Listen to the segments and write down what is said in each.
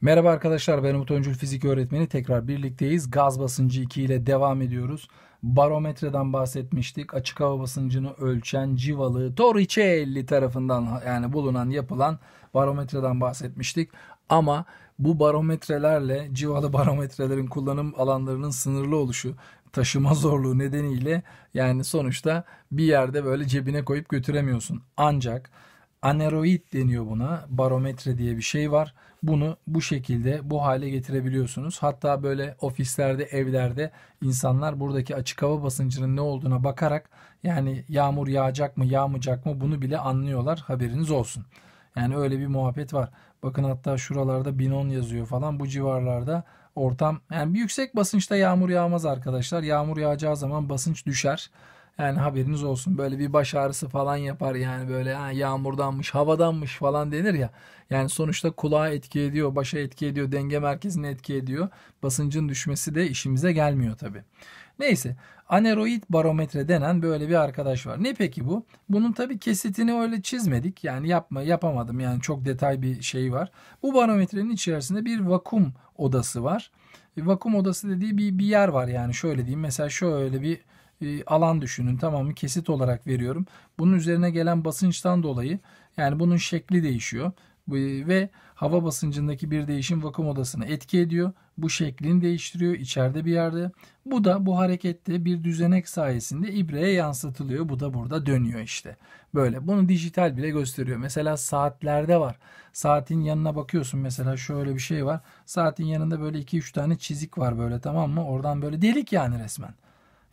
Merhaba arkadaşlar ben Umut Öncül fizik öğretmeni tekrar birlikteyiz. Gaz basıncı 2 ile devam ediyoruz. Barometreden bahsetmiştik. Açık hava basıncını ölçen Civalı Torricelli tarafından yani bulunan yapılan barometreden bahsetmiştik. Ama bu barometrelerle civalı barometrelerin kullanım alanlarının sınırlı oluşu taşıma zorluğu nedeniyle yani sonuçta bir yerde böyle cebine koyup götüremiyorsun. Ancak aneroid deniyor buna barometre diye bir şey var bunu bu şekilde bu hale getirebiliyorsunuz. Hatta böyle ofislerde, evlerde insanlar buradaki açık hava basıncının ne olduğuna bakarak yani yağmur yağacak mı, yağmayacak mı bunu bile anlıyorlar. Haberiniz olsun. Yani öyle bir muhabbet var. Bakın hatta şuralarda 1010 yazıyor falan bu civarlarda ortam. Yani bir yüksek basınçta yağmur yağmaz arkadaşlar. Yağmur yağacağı zaman basınç düşer. Yani haberiniz olsun böyle bir baş ağrısı falan yapar yani böyle ha, yağmurdanmış havadanmış falan denir ya. Yani sonuçta kulağa etki ediyor, başa etki ediyor, denge merkezine etki ediyor. Basıncın düşmesi de işimize gelmiyor tabi. Neyse aneroid barometre denen böyle bir arkadaş var. Ne peki bu? Bunun tabi kesitini öyle çizmedik yani yapma yapamadım yani çok detay bir şey var. Bu barometrenin içerisinde bir vakum odası var. E, vakum odası dediği bir, bir yer var yani şöyle diyeyim mesela şöyle bir e, alan düşünün tamamı kesit olarak veriyorum. Bunun üzerine gelen basınçtan dolayı yani bunun şekli değişiyor e, ve hava basıncındaki bir değişim vakum odasını etki ediyor. Bu şeklini değiştiriyor içeride bir yerde. Bu da bu harekette bir düzenek sayesinde ibreye yansıtılıyor. Bu da burada dönüyor işte. Böyle bunu dijital bile gösteriyor. Mesela saatlerde var. Saatin yanına bakıyorsun mesela şöyle bir şey var. Saatin yanında böyle 2-3 tane çizik var böyle tamam mı? Oradan böyle delik yani resmen.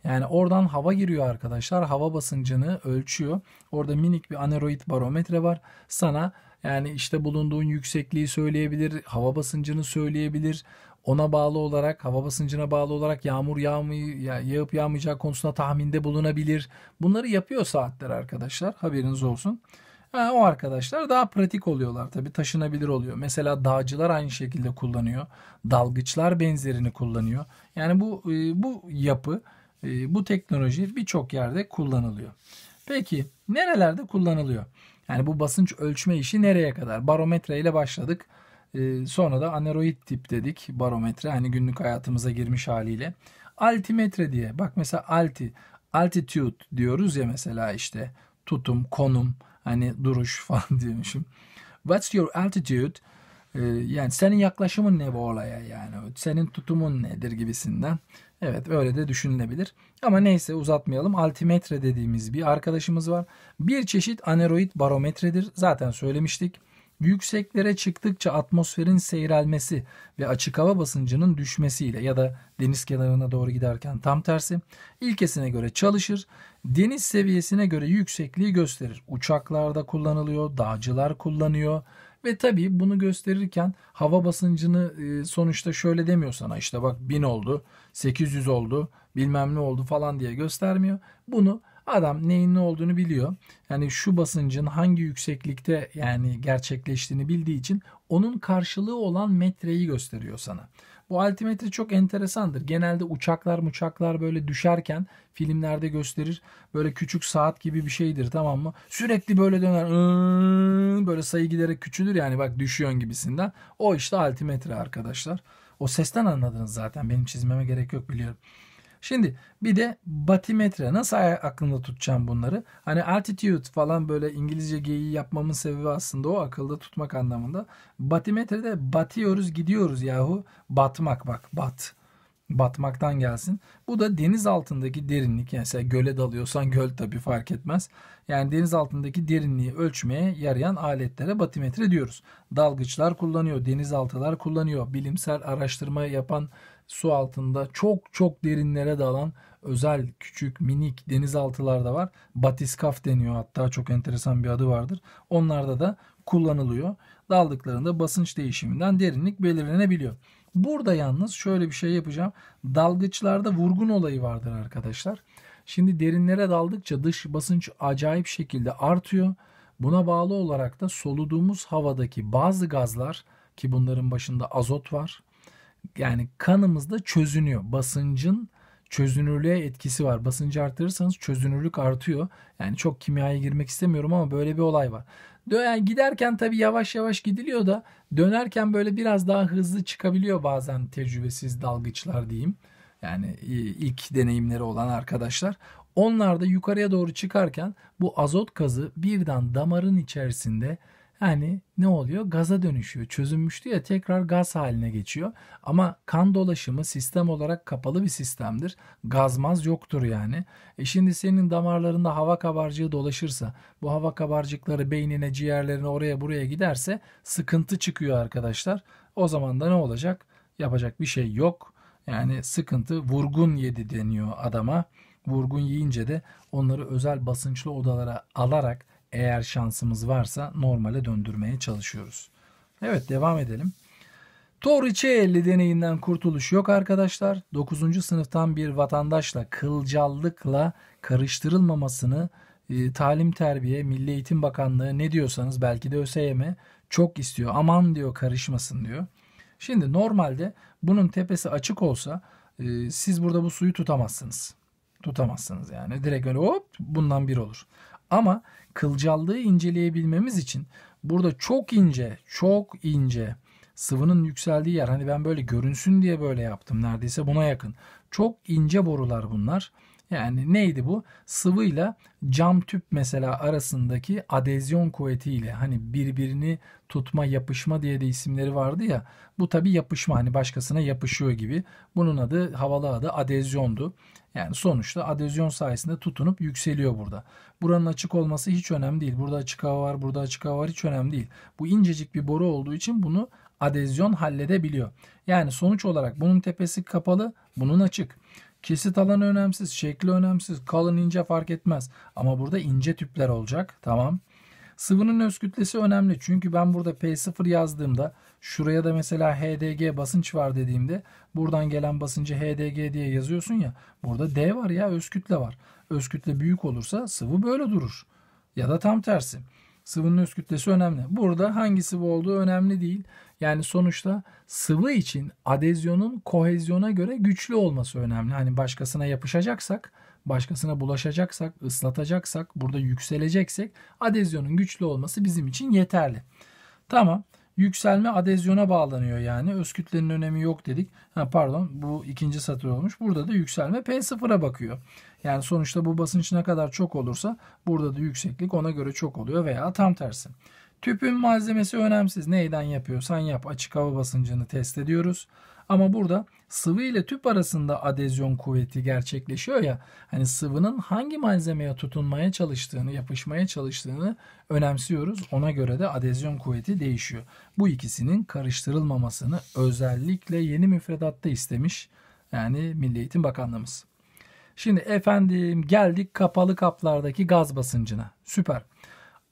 Yani oradan hava giriyor arkadaşlar. Hava basıncını ölçüyor. Orada minik bir aneroid barometre var. Sana yani işte bulunduğun yüksekliği söyleyebilir, hava basıncını söyleyebilir. Ona bağlı olarak, hava basıncına bağlı olarak yağmur yağmay yağıp yağmayacağı konusunda tahminde bulunabilir. Bunları yapıyor saatler arkadaşlar. Haberiniz olsun. Ha, o arkadaşlar daha pratik oluyorlar tabii taşınabilir oluyor. Mesela dağcılar aynı şekilde kullanıyor. Dalgıçlar benzerini kullanıyor. Yani bu e, bu yapı ee, bu teknoloji birçok yerde kullanılıyor. Peki nerelerde kullanılıyor? Yani bu basınç ölçme işi nereye kadar? Barometre ile başladık. Ee, sonra da aneroid tip dedik barometre hani günlük hayatımıza girmiş haliyle. Altimetre diye bak mesela alti, altitude diyoruz ya mesela işte tutum, konum hani duruş falan diyormuşum. What's your altitude? Ee, yani senin yaklaşımın ne bu olaya yani senin tutumun nedir gibisinden Evet öyle de düşünülebilir. Ama neyse uzatmayalım. Altimetre dediğimiz bir arkadaşımız var. Bir çeşit aneroid barometredir. Zaten söylemiştik. Yükseklere çıktıkça atmosferin seyrelmesi ve açık hava basıncının düşmesiyle ya da deniz kenarına doğru giderken tam tersi ilkesine göre çalışır. Deniz seviyesine göre yüksekliği gösterir. Uçaklarda kullanılıyor, dağcılar kullanıyor. Ve tabii bunu gösterirken hava basıncını e, sonuçta şöyle demiyor sana işte bak 1000 oldu, 800 oldu, bilmem ne oldu falan diye göstermiyor. Bunu adam neyin ne olduğunu biliyor. Yani şu basıncın hangi yükseklikte yani gerçekleştiğini bildiği için onun karşılığı olan metreyi gösteriyor sana. Bu altimetre çok enteresandır. Genelde uçaklar uçaklar böyle düşerken filmlerde gösterir. Böyle küçük saat gibi bir şeydir tamam mı? Sürekli böyle döner. Böyle sayı giderek küçülür yani bak düşüyorsun gibisinden. O işte altimetre arkadaşlar. O sesten anladınız zaten. Benim çizmeme gerek yok biliyorum. Şimdi bir de batimetre nasıl aklımda tutacağım bunları? Hani altitude falan böyle İngilizce geyiği yapmamın sebebi aslında o akılda tutmak anlamında. Batimetrede batıyoruz gidiyoruz yahu batmak bak bat batmaktan gelsin. Bu da deniz altındaki derinlik. Yani mesela göle dalıyorsan göl tabii fark etmez. Yani deniz altındaki derinliği ölçmeye yarayan aletlere batimetre diyoruz. Dalgıçlar kullanıyor, denizaltılar kullanıyor. Bilimsel araştırma yapan su altında çok çok derinlere dalan özel küçük minik denizaltılar da var. Batiskaf deniyor hatta çok enteresan bir adı vardır. Onlarda da kullanılıyor. Daldıklarında basınç değişiminden derinlik belirlenebiliyor. Burada yalnız şöyle bir şey yapacağım. Dalgıçlarda vurgun olayı vardır arkadaşlar. Şimdi derinlere daldıkça dış basınç acayip şekilde artıyor. Buna bağlı olarak da soluduğumuz havadaki bazı gazlar ki bunların başında azot var yani kanımızda çözünüyor. Basıncın çözünürlüğe etkisi var. Basıncı arttırırsanız çözünürlük artıyor. Yani çok kimyaya girmek istemiyorum ama böyle bir olay var. Yani giderken tabii yavaş yavaş gidiliyor da dönerken böyle biraz daha hızlı çıkabiliyor bazen tecrübesiz dalgıçlar diyeyim. Yani e, ilk deneyimleri olan arkadaşlar. Onlar da yukarıya doğru çıkarken bu azot gazı birden damarın içerisinde yani ne oluyor? Gaza dönüşüyor. Çözünmüştü ya tekrar gaz haline geçiyor. Ama kan dolaşımı sistem olarak kapalı bir sistemdir. Gazmaz yoktur yani. E şimdi senin damarlarında hava kabarcığı dolaşırsa bu hava kabarcıkları beynine ciğerlerine oraya buraya giderse sıkıntı çıkıyor arkadaşlar. O zaman da ne olacak? Yapacak bir şey yok. Yani sıkıntı vurgun yedi deniyor adama. Vurgun yiyince de onları özel basınçlı odalara alarak eğer şansımız varsa normale döndürmeye çalışıyoruz. Evet devam edelim. Torricelli deneyinden kurtuluş yok arkadaşlar. 9. sınıftan bir vatandaşla kılcallıkla karıştırılmamasını e, Talim Terbiye Milli Eğitim Bakanlığı ne diyorsanız belki de ÖSYM çok istiyor. Aman diyor karışmasın diyor. Şimdi normalde bunun tepesi açık olsa e, siz burada bu suyu tutamazsınız. Tutamazsınız yani. Direkt öyle hop bundan bir olur. Ama kılcallığı inceleyebilmemiz için burada çok ince, çok ince sıvının yükseldiği yer. Hani ben böyle görünsün diye böyle yaptım neredeyse buna yakın. Çok ince borular bunlar. Yani neydi bu? Sıvıyla cam tüp mesela arasındaki adezyon kuvvetiyle hani birbirini tutma, yapışma diye de isimleri vardı ya. Bu tabi yapışma hani başkasına yapışıyor gibi. Bunun adı havalı adı adezyondu. Yani sonuçta adezyon sayesinde tutunup yükseliyor burada. Buranın açık olması hiç önemli değil. Burada açık hava var, burada açık hava var hiç önemli değil. Bu incecik bir boru olduğu için bunu adezyon halledebiliyor. Yani sonuç olarak bunun tepesi kapalı, bunun açık. Kesit alanı önemsiz, şekli önemsiz, kalın ince fark etmez. Ama burada ince tüpler olacak. Tamam. Sıvının öz kütlesi önemli çünkü ben burada P0 yazdığımda şuraya da mesela HDG basınç var dediğimde buradan gelen basıncı HDG diye yazıyorsun ya burada D var ya öz kütle var. Öz kütle büyük olursa sıvı böyle durur ya da tam tersi. Sıvının öz kütlesi önemli. Burada hangi sıvı olduğu önemli değil. Yani sonuçta sıvı için adezyonun kohezyona göre güçlü olması önemli. Hani başkasına yapışacaksak, başkasına bulaşacaksak, ıslatacaksak, burada yükseleceksek adezyonun güçlü olması bizim için yeterli. Tamam. Yükselme adezyona bağlanıyor yani. Öz kütlenin önemi yok dedik. Ha, pardon bu ikinci satır olmuş. Burada da yükselme P0'a bakıyor. Yani sonuçta bu basınç ne kadar çok olursa burada da yükseklik ona göre çok oluyor veya tam tersi. Tüpün malzemesi önemsiz. Neyden yapıyorsan yap. Açık hava basıncını test ediyoruz. Ama burada sıvı ile tüp arasında adezyon kuvveti gerçekleşiyor ya hani sıvının hangi malzemeye tutunmaya çalıştığını, yapışmaya çalıştığını önemsiyoruz. Ona göre de adezyon kuvveti değişiyor. Bu ikisinin karıştırılmamasını özellikle yeni müfredatta istemiş. Yani Milli Eğitim Bakanlığımız. Şimdi efendim geldik kapalı kaplardaki gaz basıncına. Süper.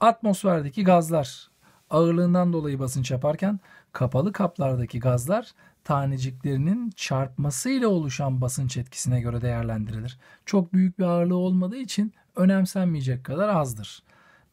Atmosferdeki gazlar ağırlığından dolayı basınç yaparken kapalı kaplardaki gazlar taneciklerinin çarpmasıyla oluşan basınç etkisine göre değerlendirilir. Çok büyük bir ağırlığı olmadığı için önemsenmeyecek kadar azdır.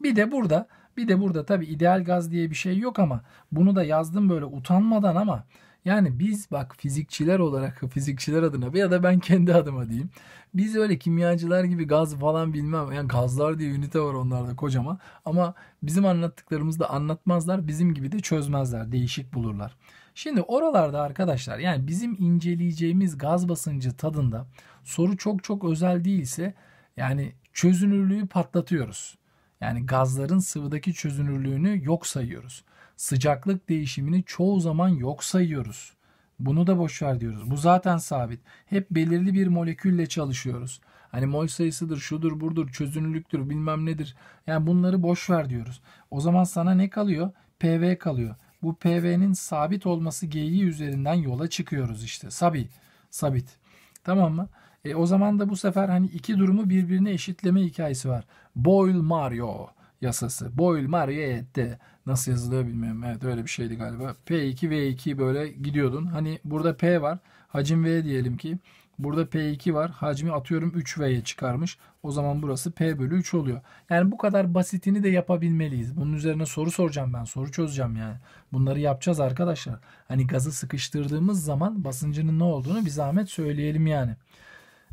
Bir de burada bir de burada tabi ideal gaz diye bir şey yok ama bunu da yazdım böyle utanmadan ama yani biz bak fizikçiler olarak fizikçiler adına veya da ben kendi adıma diyeyim. Biz öyle kimyacılar gibi gaz falan bilmem. Yani gazlar diye ünite var onlarda kocaman. Ama bizim anlattıklarımızı da anlatmazlar. Bizim gibi de çözmezler. Değişik bulurlar. Şimdi oralarda arkadaşlar yani bizim inceleyeceğimiz gaz basıncı tadında soru çok çok özel değilse yani çözünürlüğü patlatıyoruz. Yani gazların sıvıdaki çözünürlüğünü yok sayıyoruz. Sıcaklık değişimini çoğu zaman yok sayıyoruz. Bunu da boşver diyoruz. Bu zaten sabit. Hep belirli bir molekülle çalışıyoruz. Hani mol sayısıdır, şudur, burdur, çözünürlüktür, bilmem nedir. Yani bunları boş ver diyoruz. O zaman sana ne kalıyor? PV kalıyor. Bu PV'nin sabit olması G'yi üzerinden yola çıkıyoruz işte. Sabit. Sabit. Tamam mı? E, o zaman da bu sefer hani iki durumu birbirine eşitleme hikayesi var. Boyle Mario yasası. Boyle Mario etti. Nasıl yazılıyor bilmiyorum. Evet öyle bir şeydi galiba. P2 V2 böyle gidiyordun. Hani burada P var. Hacim V diyelim ki. Burada P2 var. Hacmi atıyorum 3V'ye çıkarmış. O zaman burası P bölü 3 oluyor. Yani bu kadar basitini de yapabilmeliyiz. Bunun üzerine soru soracağım ben. Soru çözeceğim yani. Bunları yapacağız arkadaşlar. Hani gazı sıkıştırdığımız zaman basıncının ne olduğunu bir zahmet söyleyelim yani.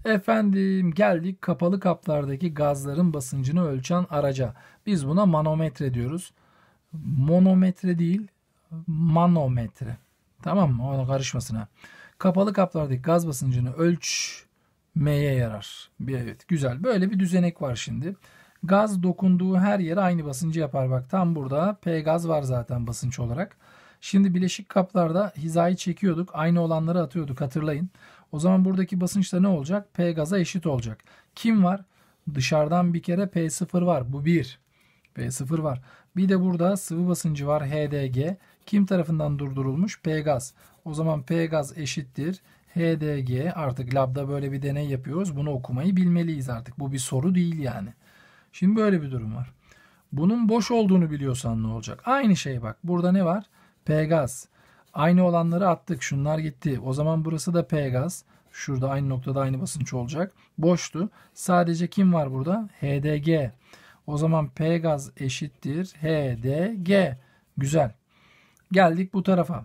Efendim geldik kapalı kaplardaki gazların basıncını ölçen araca. Biz buna manometre diyoruz. Monometre değil manometre. Tamam mı? Ona karışmasına. Kapalı kaplardaki gaz basıncını ölç M'ye yarar. Bir evet güzel. Böyle bir düzenek var şimdi. Gaz dokunduğu her yere aynı basıncı yapar. Bak tam burada P gaz var zaten basınç olarak. Şimdi bileşik kaplarda hizayı çekiyorduk. Aynı olanları atıyorduk hatırlayın. O zaman buradaki basınç da ne olacak? P gaza eşit olacak. Kim var? Dışarıdan bir kere P0 var. Bu 1. P0 var. Bir de burada sıvı basıncı var HDG. Kim tarafından durdurulmuş? P gaz. O zaman P gaz eşittir HDG artık labda böyle bir deney yapıyoruz. Bunu okumayı bilmeliyiz artık. Bu bir soru değil yani. Şimdi böyle bir durum var. Bunun boş olduğunu biliyorsan ne olacak? Aynı şey bak. Burada ne var? P gaz. Aynı olanları attık. Şunlar gitti. O zaman burası da P gaz. Şurada aynı noktada aynı basınç olacak. Boştu. Sadece kim var burada? HDG. O zaman P gaz eşittir HDG. Güzel. Geldik bu tarafa.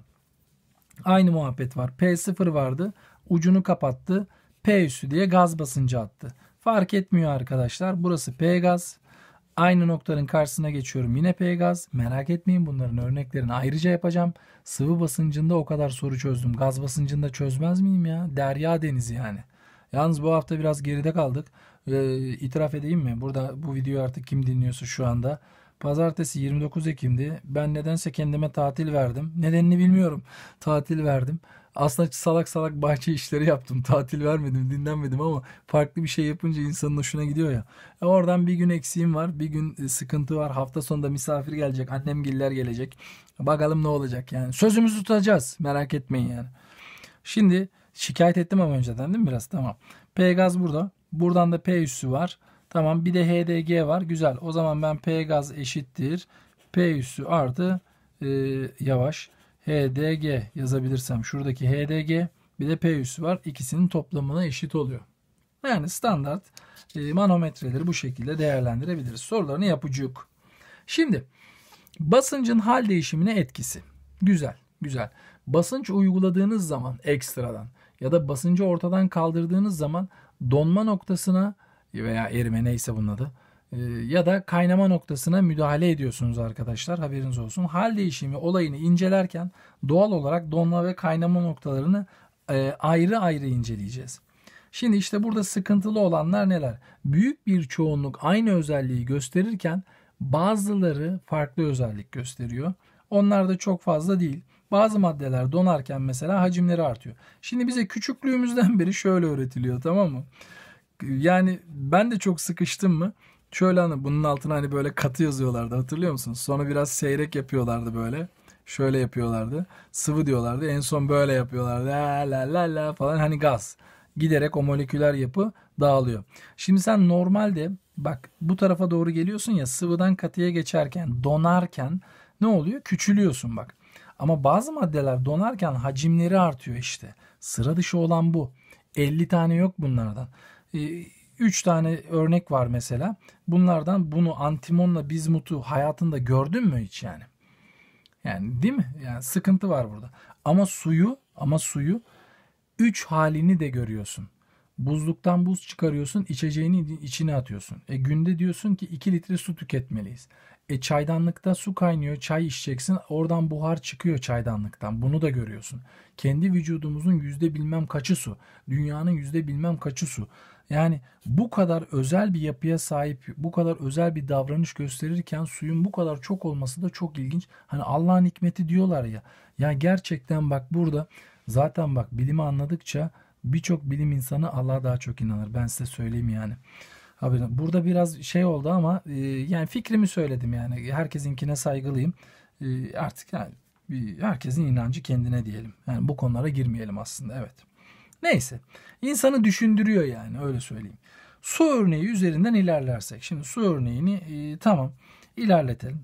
Aynı muhabbet var. P0 vardı. Ucunu kapattı. P üssü diye gaz basıncı attı. Fark etmiyor arkadaşlar. Burası P gaz. Aynı noktanın karşısına geçiyorum. Yine P gaz. Merak etmeyin bunların örneklerini ayrıca yapacağım. Sıvı basıncında o kadar soru çözdüm. Gaz basıncında çözmez miyim ya? Derya denizi yani. Yalnız bu hafta biraz geride kaldık. Ee, itiraf edeyim mi? Burada bu videoyu artık kim dinliyorsa şu anda Pazartesi 29 Ekim'di. Ben nedense kendime tatil verdim. Nedenini bilmiyorum. Tatil verdim. Aslında salak salak bahçe işleri yaptım. Tatil vermedim, dinlenmedim ama farklı bir şey yapınca insanın hoşuna gidiyor ya. E oradan bir gün eksiğim var, bir gün e, sıkıntı var. Hafta sonunda misafir gelecek, annem giller gelecek. Bakalım ne olacak yani. Sözümüzü tutacağız, merak etmeyin yani. Şimdi şikayet ettim ama önceden değil mi biraz? Tamam. P gaz burada. Buradan da P üssü var. Tamam bir de HDG var. Güzel. O zaman ben P gaz eşittir. P üssü artı e, yavaş. HDG yazabilirsem şuradaki HDG bir de P üssü var. İkisinin toplamına eşit oluyor. Yani standart e, manometreleri bu şekilde değerlendirebiliriz. Sorularını yapıcık. Şimdi basıncın hal değişimine etkisi. Güzel, güzel. Basınç uyguladığınız zaman ekstradan ya da basıncı ortadan kaldırdığınız zaman donma noktasına veya erime neyse bunun adı e, ya da kaynama noktasına müdahale ediyorsunuz arkadaşlar haberiniz olsun. Hal değişimi olayını incelerken doğal olarak donma ve kaynama noktalarını e, ayrı ayrı inceleyeceğiz. Şimdi işte burada sıkıntılı olanlar neler? Büyük bir çoğunluk aynı özelliği gösterirken bazıları farklı özellik gösteriyor. Onlar da çok fazla değil. Bazı maddeler donarken mesela hacimleri artıyor. Şimdi bize küçüklüğümüzden beri şöyle öğretiliyor tamam mı? yani ben de çok sıkıştım mı? Şöyle hani bunun altına hani böyle katı yazıyorlardı hatırlıyor musun? Sonra biraz seyrek yapıyorlardı böyle. Şöyle yapıyorlardı. Sıvı diyorlardı. En son böyle yapıyorlardı. La la la la falan hani gaz. Giderek o moleküler yapı dağılıyor. Şimdi sen normalde bak bu tarafa doğru geliyorsun ya sıvıdan katıya geçerken donarken ne oluyor? Küçülüyorsun bak. Ama bazı maddeler donarken hacimleri artıyor işte. Sıra dışı olan bu. 50 tane yok bunlardan. Ee, üç tane örnek var mesela. Bunlardan bunu Antimon'la Bizmut'u hayatında gördün mü hiç yani? Yani değil mi? Yani sıkıntı var burada. Ama suyu ama suyu üç halini de görüyorsun. Buzluktan buz çıkarıyorsun, içeceğini içine atıyorsun. E günde diyorsun ki 2 litre su tüketmeliyiz. E çaydanlıkta su kaynıyor, çay içeceksin. Oradan buhar çıkıyor çaydanlıktan. Bunu da görüyorsun. Kendi vücudumuzun yüzde bilmem kaçı su. Dünyanın yüzde bilmem kaçı su. Yani bu kadar özel bir yapıya sahip, bu kadar özel bir davranış gösterirken suyun bu kadar çok olması da çok ilginç. Hani Allah'ın hikmeti diyorlar ya. Ya gerçekten bak burada zaten bak bilimi anladıkça birçok bilim insanı Allah'a daha çok inanır. Ben size söyleyeyim yani. Abi burada biraz şey oldu ama e, yani fikrimi söyledim yani. Herkesinkine saygılıyım. E, artık yani herkesin inancı kendine diyelim. Yani bu konulara girmeyelim aslında evet. Neyse. insanı düşündürüyor yani öyle söyleyeyim. Su örneği üzerinden ilerlersek. Şimdi su örneğini e, tamam ilerletelim.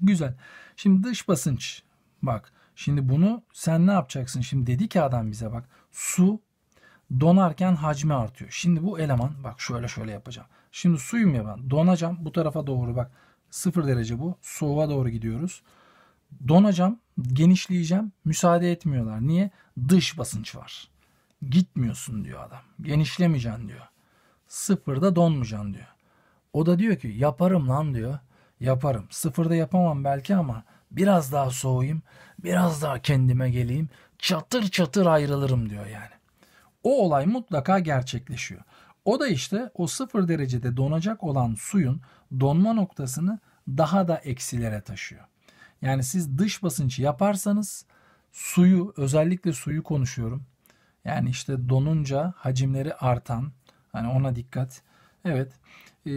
Güzel. Şimdi dış basınç. Bak şimdi bunu sen ne yapacaksın? Şimdi dedi ki adam bize bak su donarken hacmi artıyor. Şimdi bu eleman bak şöyle şöyle yapacağım. Şimdi suyum ya ben donacağım bu tarafa doğru bak Sıfır derece bu soğuğa doğru gidiyoruz. Donacağım genişleyeceğim müsaade etmiyorlar. Niye? Dış basınç var. Gitmiyorsun diyor adam. Genişlemeyeceksin diyor. Sıfırda donmayacaksın diyor. O da diyor ki yaparım lan diyor. Yaparım. Sıfırda yapamam belki ama biraz daha soğuyayım. Biraz daha kendime geleyim. Çatır çatır ayrılırım diyor yani. O olay mutlaka gerçekleşiyor. O da işte o sıfır derecede donacak olan suyun donma noktasını daha da eksilere taşıyor. Yani siz dış basınç yaparsanız suyu özellikle suyu konuşuyorum. Yani işte donunca hacimleri artan hani ona dikkat. Evet e,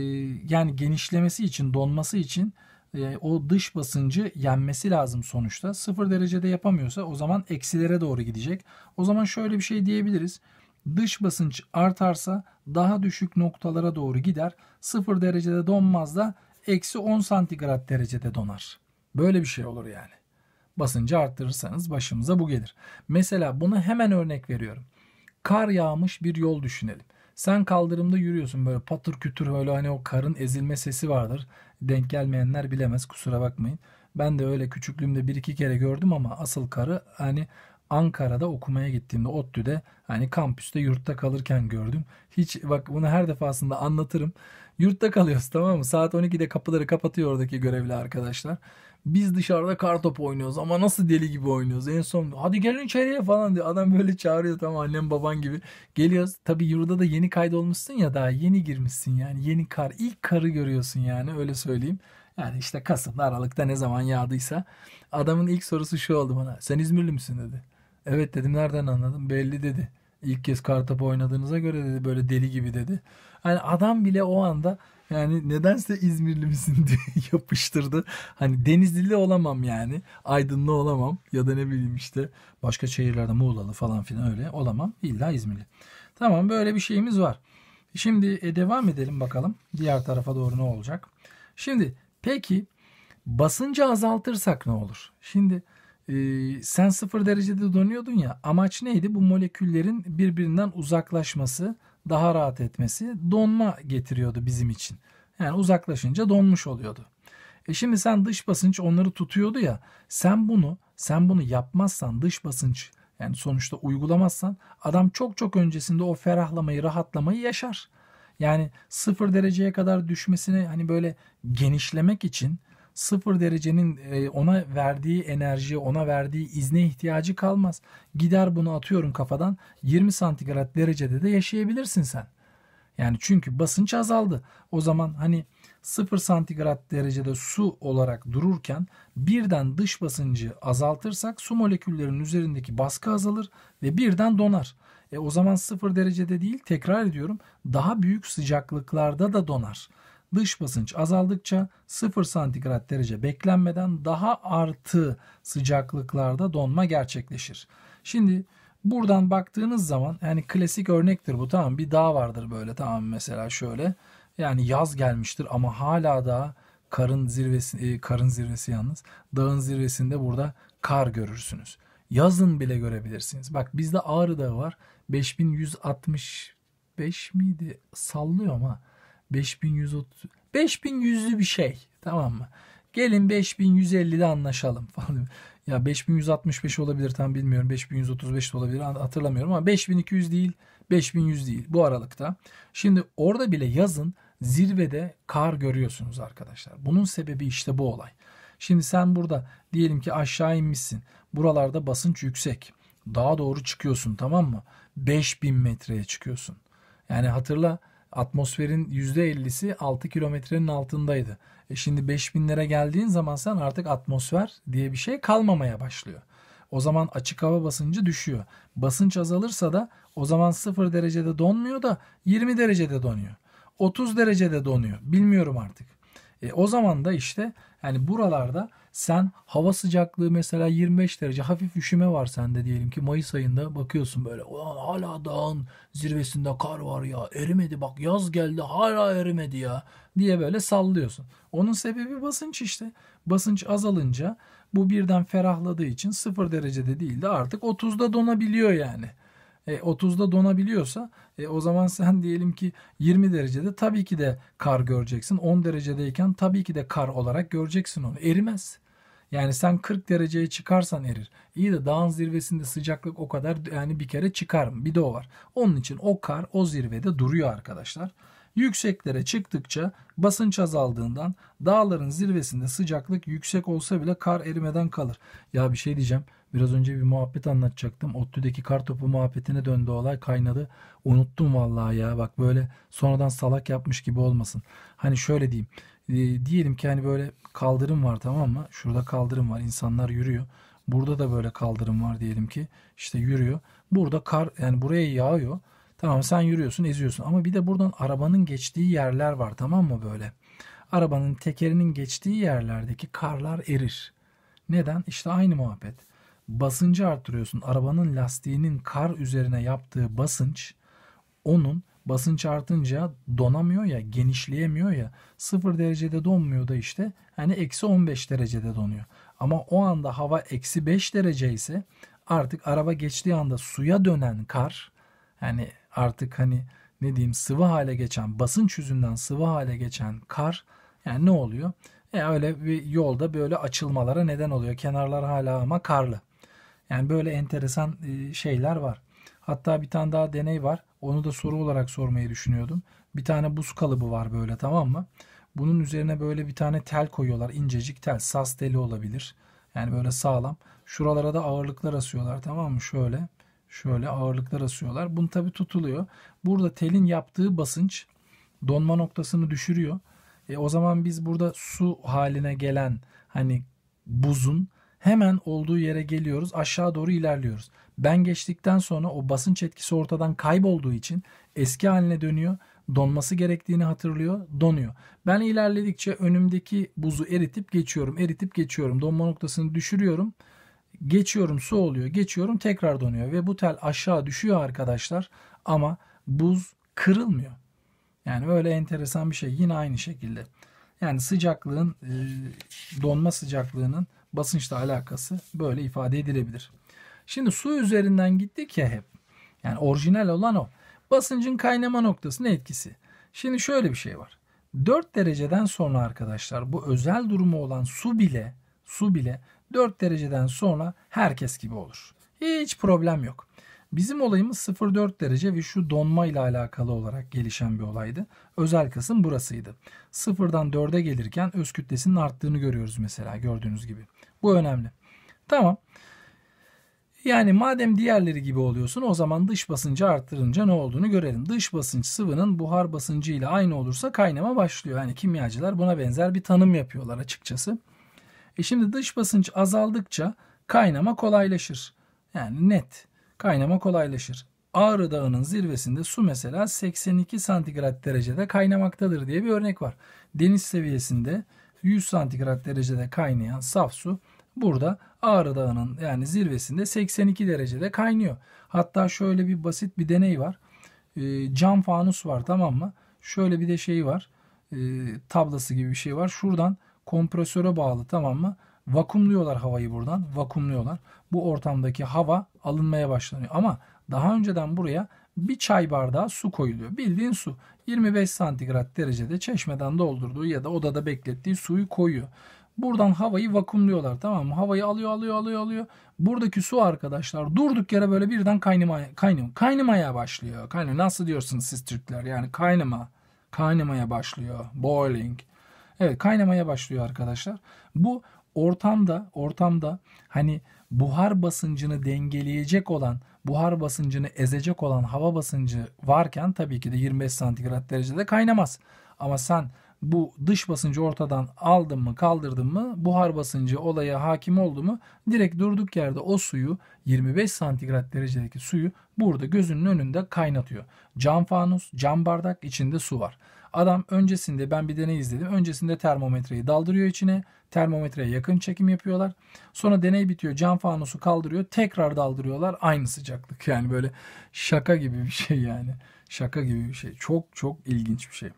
yani genişlemesi için donması için e, o dış basıncı yenmesi lazım sonuçta. Sıfır derecede yapamıyorsa o zaman eksilere doğru gidecek. O zaman şöyle bir şey diyebiliriz. Dış basınç artarsa daha düşük noktalara doğru gider. Sıfır derecede donmaz da eksi 10 santigrat derecede donar. Böyle bir şey olur yani. Basıncı arttırırsanız başımıza bu gelir. Mesela bunu hemen örnek veriyorum. Kar yağmış bir yol düşünelim. Sen kaldırımda yürüyorsun böyle patır kütür böyle hani o karın ezilme sesi vardır. Denk gelmeyenler bilemez kusura bakmayın. Ben de öyle küçüklüğümde bir iki kere gördüm ama asıl karı hani Ankara'da okumaya gittiğimde ODTÜ'de hani kampüste yurtta kalırken gördüm. Hiç bak bunu her defasında anlatırım. Yurtta kalıyoruz tamam mı? Saat 12'de kapıları kapatıyor oradaki görevli arkadaşlar. Biz dışarıda kartop oynuyoruz ama nasıl deli gibi oynuyoruz. En son hadi gelin içeriye falan diyor. Adam böyle çağırıyor tamam annem baban gibi. Geliyoruz. Tabii yurda da yeni kaydolmuşsun ya daha yeni girmişsin yani. Yeni kar ilk karı görüyorsun yani öyle söyleyeyim. Yani işte Kasım'da Aralık'ta ne zaman yağdıysa adamın ilk sorusu şu oldu bana. Sen İzmirli misin dedi. Evet dedim nereden anladım? Belli dedi. İlk kez kartopu oynadığınıza göre dedi böyle deli gibi dedi. Hani adam bile o anda yani nedense İzmirli misin diye yapıştırdı. Hani Denizlili olamam yani. Aydınlı olamam ya da ne bileyim işte başka şehirlerde Muğlalı falan filan öyle olamam. İlla İzmirli. Tamam böyle bir şeyimiz var. Şimdi e, devam edelim bakalım diğer tarafa doğru ne olacak. Şimdi peki basıncı azaltırsak ne olur? Şimdi e, sen sıfır derecede donuyordun ya amaç neydi? Bu moleküllerin birbirinden uzaklaşması, daha rahat etmesi donma getiriyordu bizim için. Yani uzaklaşınca donmuş oluyordu. E şimdi sen dış basınç onları tutuyordu ya. Sen bunu sen bunu yapmazsan dış basınç yani sonuçta uygulamazsan adam çok çok öncesinde o ferahlamayı, rahatlamayı yaşar. Yani sıfır dereceye kadar düşmesini hani böyle genişlemek için sıfır derecenin e, ona verdiği enerji, ona verdiği izne ihtiyacı kalmaz. Gider bunu atıyorum kafadan 20 santigrat derecede de yaşayabilirsin sen. Yani çünkü basınç azaldı. O zaman hani sıfır santigrat derecede su olarak dururken birden dış basıncı azaltırsak su moleküllerinin üzerindeki baskı azalır ve birden donar. E o zaman sıfır derecede değil tekrar ediyorum daha büyük sıcaklıklarda da donar dış basınç azaldıkça 0 santigrat derece beklenmeden daha artı sıcaklıklarda donma gerçekleşir. Şimdi buradan baktığınız zaman yani klasik örnektir bu tamam bir dağ vardır böyle tamam mesela şöyle yani yaz gelmiştir ama hala da karın zirvesi e, karın zirvesi yalnız dağın zirvesinde burada kar görürsünüz. Yazın bile görebilirsiniz. Bak bizde Ağrı Dağı var. 5165 miydi? Sallıyorum ha. 5130 5100'lü bir şey tamam mı? Gelin 5150'de anlaşalım falan. ya 5165 olabilir tam bilmiyorum. 5135 de olabilir hatırlamıyorum ama 5200 değil 5100 değil bu aralıkta. Şimdi orada bile yazın zirvede kar görüyorsunuz arkadaşlar. Bunun sebebi işte bu olay. Şimdi sen burada diyelim ki aşağı inmişsin. Buralarda basınç yüksek. Daha doğru çıkıyorsun tamam mı? 5000 metreye çıkıyorsun. Yani hatırla atmosferin %50'si 6 kilometrenin altındaydı. E şimdi 5000'lere geldiğin zaman sen artık atmosfer diye bir şey kalmamaya başlıyor. O zaman açık hava basıncı düşüyor. Basınç azalırsa da o zaman 0 derecede donmuyor da 20 derecede donuyor. 30 derecede donuyor. Bilmiyorum artık. E, o zaman da işte yani buralarda sen hava sıcaklığı mesela 25 derece hafif üşüme var sende diyelim ki Mayıs ayında bakıyorsun böyle ulan hala dağın zirvesinde kar var ya erimedi bak yaz geldi hala erimedi ya diye böyle sallıyorsun. Onun sebebi basınç işte. Basınç azalınca bu birden ferahladığı için 0 derecede değil de artık 30'da donabiliyor yani. E, 30'da donabiliyorsa e, o zaman sen diyelim ki 20 derecede tabii ki de kar göreceksin. 10 derecedeyken tabii ki de kar olarak göreceksin onu. Erimez. Yani sen 40 dereceye çıkarsan erir. İyi de dağın zirvesinde sıcaklık o kadar yani bir kere çıkar mı? Bir de o var. Onun için o kar o zirvede duruyor arkadaşlar. Yükseklere çıktıkça basınç azaldığından dağların zirvesinde sıcaklık yüksek olsa bile kar erimeden kalır. Ya bir şey diyeceğim. Biraz önce bir muhabbet anlatacaktım. ODTÜ'deki kar topu muhabbetine döndü olay kaynadı. Unuttum vallahi ya. Bak böyle sonradan salak yapmış gibi olmasın. Hani şöyle diyeyim. E, diyelim ki hani böyle kaldırım var tamam mı? Şurada kaldırım var. insanlar yürüyor. Burada da böyle kaldırım var diyelim ki. işte yürüyor. Burada kar yani buraya yağıyor. Tamam sen yürüyorsun eziyorsun ama bir de buradan arabanın geçtiği yerler var tamam mı böyle? Arabanın tekerinin geçtiği yerlerdeki karlar erir. Neden? İşte aynı muhabbet. Basıncı arttırıyorsun. Arabanın lastiğinin kar üzerine yaptığı basınç onun basınç artınca donamıyor ya genişleyemiyor ya sıfır derecede donmuyor da işte hani eksi 15 derecede donuyor. Ama o anda hava eksi 5 derece ise artık araba geçtiği anda suya dönen kar yani artık hani ne diyeyim sıvı hale geçen basınç yüzünden sıvı hale geçen kar yani ne oluyor? E öyle bir yolda böyle açılmalara neden oluyor. Kenarlar hala ama karlı. Yani böyle enteresan e, şeyler var. Hatta bir tane daha deney var. Onu da soru olarak sormayı düşünüyordum. Bir tane buz kalıbı var böyle tamam mı? Bunun üzerine böyle bir tane tel koyuyorlar. incecik tel. Sas teli olabilir. Yani böyle sağlam. Şuralara da ağırlıklar asıyorlar tamam mı? Şöyle. Şöyle ağırlıklar asıyorlar. Bunu tabi tutuluyor. Burada telin yaptığı basınç donma noktasını düşürüyor. E, o zaman biz burada su haline gelen hani buzun hemen olduğu yere geliyoruz aşağı doğru ilerliyoruz. Ben geçtikten sonra o basınç etkisi ortadan kaybolduğu için eski haline dönüyor. Donması gerektiğini hatırlıyor, donuyor. Ben ilerledikçe önümdeki buzu eritip geçiyorum, eritip geçiyorum. Donma noktasını düşürüyorum. Geçiyorum su oluyor, geçiyorum tekrar donuyor ve bu tel aşağı düşüyor arkadaşlar ama buz kırılmıyor. Yani öyle enteresan bir şey yine aynı şekilde. Yani sıcaklığın e, donma sıcaklığının basınçla alakası böyle ifade edilebilir. Şimdi su üzerinden gittik ya hep. Yani orijinal olan o. Basıncın kaynama noktasının etkisi. Şimdi şöyle bir şey var. 4 dereceden sonra arkadaşlar bu özel durumu olan su bile su bile 4 dereceden sonra herkes gibi olur. Hiç problem yok. Bizim olayımız 0.4 derece ve şu donma ile alakalı olarak gelişen bir olaydı. Özel kısım burasıydı. Sıfırdan 4'e gelirken öz kütlesinin arttığını görüyoruz mesela gördüğünüz gibi. Bu önemli. Tamam. Yani madem diğerleri gibi oluyorsun o zaman dış basıncı arttırınca ne olduğunu görelim. Dış basınç sıvının buhar basıncı ile aynı olursa kaynama başlıyor. Yani kimyacılar buna benzer bir tanım yapıyorlar açıkçası. E şimdi dış basınç azaldıkça kaynama kolaylaşır. Yani net kaynama kolaylaşır. Ağrı Dağı'nın zirvesinde su mesela 82 santigrat derecede kaynamaktadır diye bir örnek var. Deniz seviyesinde 100 santigrat derecede kaynayan saf su burada Ağrı Dağı'nın yani zirvesinde 82 derecede kaynıyor. Hatta şöyle bir basit bir deney var. E, cam fanus var tamam mı? Şöyle bir de şey var. E, tablası gibi bir şey var. Şuradan kompresöre bağlı tamam mı? Vakumluyorlar havayı buradan. Vakumluyorlar. Bu ortamdaki hava alınmaya başlanıyor. Ama daha önceden buraya bir çay bardağı su koyuluyor. Bildiğin su. 25 santigrat derecede çeşmeden doldurduğu ya da odada beklettiği suyu koyuyor. Buradan havayı vakumluyorlar tamam mı? Havayı alıyor alıyor alıyor alıyor. Buradaki su arkadaşlar durduk yere böyle birden kaynamaya, kaynam, kaynamaya başlıyor. Kaynama nasıl diyorsunuz siz Türkler? Yani kaynama. Kaynamaya başlıyor. Boiling. Evet kaynamaya başlıyor arkadaşlar. Bu ortamda ortamda hani buhar basıncını dengeleyecek olan, buhar basıncını ezecek olan hava basıncı varken tabii ki de 25 santigrat derecede kaynamaz. Ama sen bu dış basıncı ortadan aldım mı kaldırdım mı buhar basıncı olaya hakim oldu mu direkt durduk yerde o suyu 25 santigrat derecedeki suyu burada gözünün önünde kaynatıyor. Cam fanus, cam bardak içinde su var. Adam öncesinde ben bir deney izledim. Öncesinde termometreyi daldırıyor içine. Termometreye yakın çekim yapıyorlar. Sonra deney bitiyor. Cam fanusu kaldırıyor. Tekrar daldırıyorlar. Aynı sıcaklık. Yani böyle şaka gibi bir şey yani. Şaka gibi bir şey. Çok çok ilginç bir şey.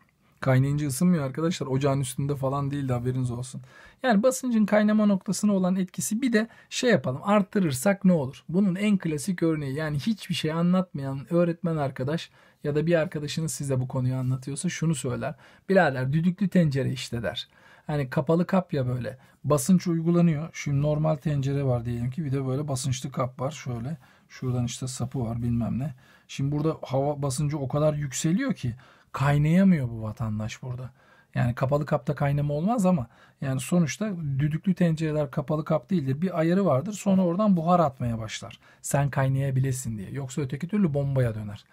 Kaynayınca ısınmıyor arkadaşlar. Ocağın üstünde falan değil de haberiniz olsun. Yani basıncın kaynama noktasına olan etkisi bir de şey yapalım arttırırsak ne olur? Bunun en klasik örneği yani hiçbir şey anlatmayan öğretmen arkadaş ya da bir arkadaşınız size bu konuyu anlatıyorsa şunu söyler. Birader düdüklü tencere işte der. Hani kapalı kap ya böyle. Basınç uygulanıyor. Şimdi normal tencere var diyelim ki bir de böyle basınçlı kap var şöyle. Şuradan işte sapı var bilmem ne. Şimdi burada hava basıncı o kadar yükseliyor ki kaynayamıyor bu vatandaş burada. Yani kapalı kapta kaynama olmaz ama yani sonuçta düdüklü tencereler kapalı kap değildir. Bir ayarı vardır sonra oradan buhar atmaya başlar. Sen kaynayabilesin diye. Yoksa öteki türlü bombaya döner.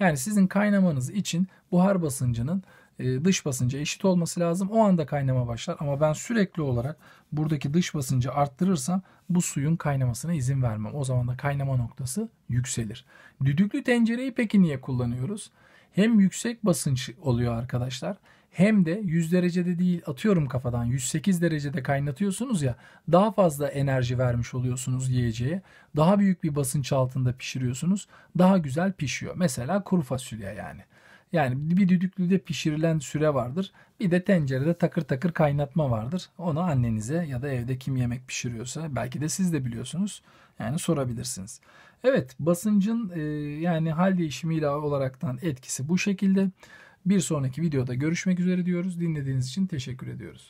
Yani sizin kaynamanız için buhar basıncının e, dış basınca eşit olması lazım. O anda kaynama başlar ama ben sürekli olarak buradaki dış basıncı arttırırsam bu suyun kaynamasına izin vermem. O zaman da kaynama noktası yükselir. Düdüklü tencereyi peki niye kullanıyoruz? hem yüksek basınç oluyor arkadaşlar hem de 100 derecede değil atıyorum kafadan 108 derecede kaynatıyorsunuz ya daha fazla enerji vermiş oluyorsunuz yiyeceğe. Daha büyük bir basınç altında pişiriyorsunuz. Daha güzel pişiyor. Mesela kuru fasulye yani. Yani bir düdüklüde pişirilen süre vardır. Bir de tencerede takır takır kaynatma vardır. Onu annenize ya da evde kim yemek pişiriyorsa belki de siz de biliyorsunuz. Yani sorabilirsiniz. Evet basıncın e, yani hal değişimi ilave olaraktan etkisi bu şekilde. Bir sonraki videoda görüşmek üzere diyoruz. Dinlediğiniz için teşekkür ediyoruz.